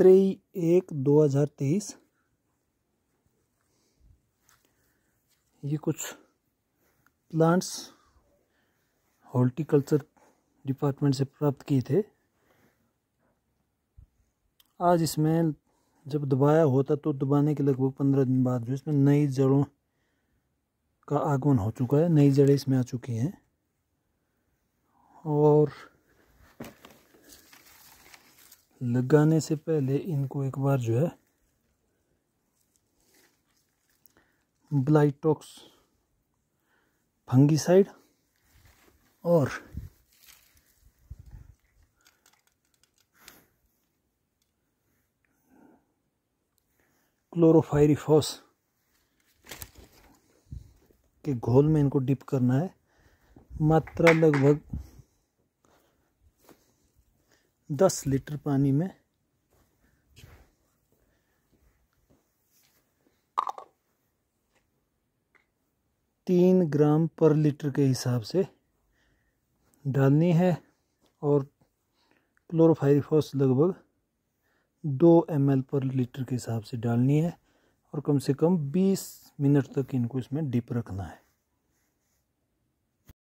तेईस एक दो हज़ार तेईस ये कुछ प्लांट्स हॉर्टिकल्चर डिपार्टमेंट से प्राप्त किए थे आज इसमें जब दबाया होता तो दबाने के लगभग पंद्रह दिन बाद जो इसमें नई जड़ों का आगमन हो चुका है नई जड़ें इसमें आ चुकी हैं और लगाने से पहले इनको एक बार जो है ब्लाइटॉक्स फंगीसाइड और क्लोरोफायरिफॉस के घोल में इनको डिप करना है मात्रा लगभग दस लीटर पानी में तीन ग्राम पर लीटर के हिसाब से डालनी है और क्लोरोफायरिफॉस लगभग दो एम पर लीटर के हिसाब से डालनी है और कम से कम बीस मिनट तक इनको इसमें डिप रखना है